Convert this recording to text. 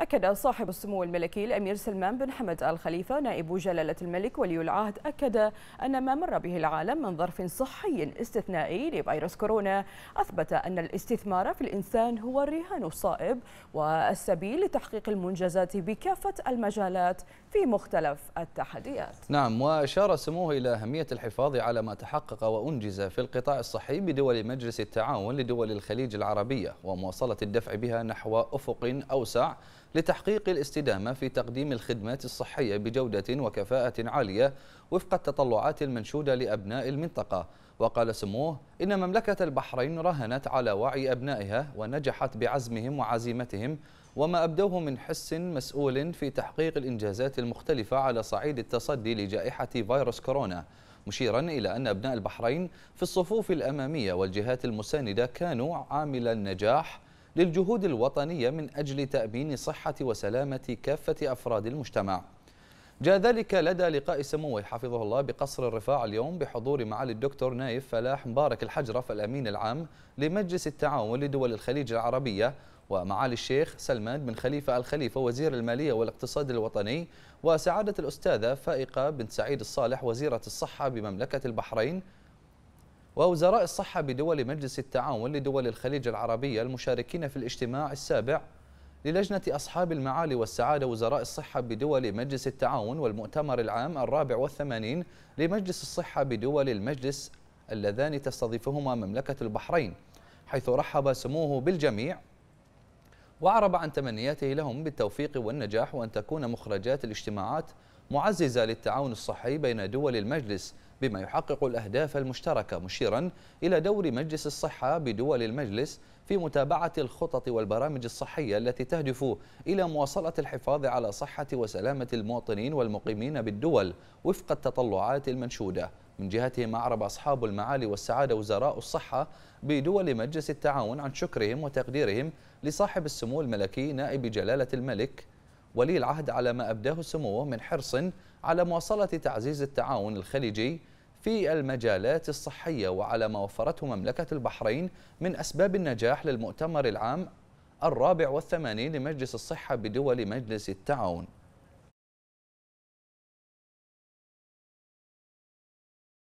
أكد صاحب السمو الملكي الأمير سلمان بن حمد آل خليفة نائب جلالة الملك ولي العهد أكد أن ما مر به العالم من ظرف صحي استثنائي لفيروس كورونا أثبت أن الاستثمار في الإنسان هو الرهان الصائب والسبيل لتحقيق المنجزات بكافة المجالات في مختلف التحديات نعم وأشار سموه إلى أهمية الحفاظ على ما تحقق وأنجز في القطاع الصحي بدول مجلس التعاون لدول الخليج العربية ومواصلة الدفع بها نحو أفق أوسع لتحقيق الاستدامة في تقديم الخدمات الصحية بجودة وكفاءة عالية وفق التطلعات المنشودة لأبناء المنطقة وقال سموه إن مملكة البحرين رهنت على وعي أبنائها ونجحت بعزمهم وعزيمتهم وما أبدوه من حس مسؤول في تحقيق الإنجازات المختلفة على صعيد التصدي لجائحة فيروس كورونا مشيرا إلى أن أبناء البحرين في الصفوف الأمامية والجهات المساندة كانوا عامل النجاح للجهود الوطنية من أجل تأمين صحة وسلامة كافة أفراد المجتمع جاء ذلك لدى لقاء سموه حفظه الله بقصر الرفاع اليوم بحضور معالي الدكتور نايف فلاح مبارك الحجرف الأمين العام لمجلس التعاون لدول الخليج العربية ومعالي الشيخ سلمان بن خليفة الخليفة وزير المالية والاقتصاد الوطني وسعادة الأستاذة فائقة بنت سعيد الصالح وزيرة الصحة بمملكة البحرين ووزراء الصحة بدول مجلس التعاون لدول الخليج العربية المشاركين في الاجتماع السابع للجنة أصحاب المعالي والسعادة وزراء الصحة بدول مجلس التعاون والمؤتمر العام الرابع والثمانين لمجلس الصحة بدول المجلس اللذان تستضيفهما مملكة البحرين حيث رحب سموه بالجميع وأعرب عن تمنياته لهم بالتوفيق والنجاح وأن تكون مخرجات الاجتماعات معززة للتعاون الصحي بين دول المجلس بما يحقق الأهداف المشتركة مشيرا إلى دور مجلس الصحة بدول المجلس في متابعة الخطط والبرامج الصحية التي تهدف إلى مواصلة الحفاظ على صحة وسلامة المواطنين والمقيمين بالدول وفق التطلعات المنشودة من جهتهم أعرب أصحاب المعالي والسعادة وزراء الصحة بدول مجلس التعاون عن شكرهم وتقديرهم لصاحب السمو الملكي نائب جلالة الملك ولي العهد على ما أبداه سموه من حرص على مواصلة تعزيز التعاون الخليجي في المجالات الصحية وعلى ما وفرته مملكة البحرين من أسباب النجاح للمؤتمر العام الرابع والثمانين لمجلس الصحة بدول مجلس التعاون